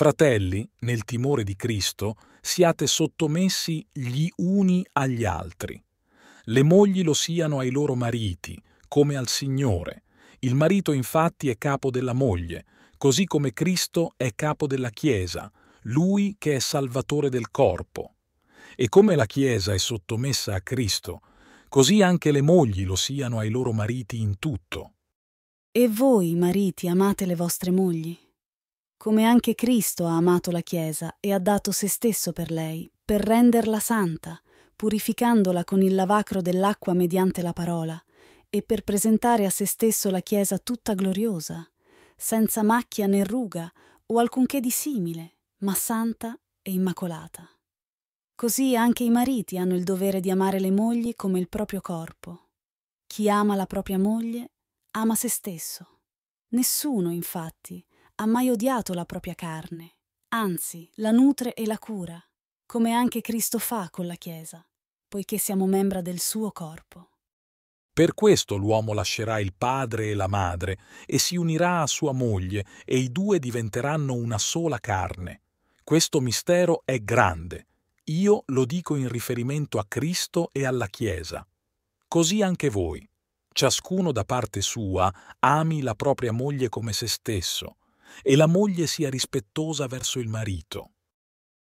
Fratelli, nel timore di Cristo, siate sottomessi gli uni agli altri. Le mogli lo siano ai loro mariti, come al Signore. Il marito infatti è capo della moglie, così come Cristo è capo della Chiesa, lui che è Salvatore del corpo. E come la Chiesa è sottomessa a Cristo, così anche le mogli lo siano ai loro mariti in tutto. E voi, mariti, amate le vostre mogli? come anche Cristo ha amato la Chiesa e ha dato se stesso per lei, per renderla santa, purificandola con il lavacro dell'acqua mediante la parola, e per presentare a se stesso la Chiesa tutta gloriosa, senza macchia né ruga o alcunché di simile, ma santa e immacolata. Così anche i mariti hanno il dovere di amare le mogli come il proprio corpo. Chi ama la propria moglie ama se stesso. Nessuno, infatti, ha mai odiato la propria carne, anzi la nutre e la cura, come anche Cristo fa con la Chiesa, poiché siamo membra del suo corpo. Per questo l'uomo lascerà il padre e la madre e si unirà a sua moglie e i due diventeranno una sola carne. Questo mistero è grande. Io lo dico in riferimento a Cristo e alla Chiesa. Così anche voi. Ciascuno da parte sua ami la propria moglie come se stesso, e la moglie sia rispettosa verso il marito.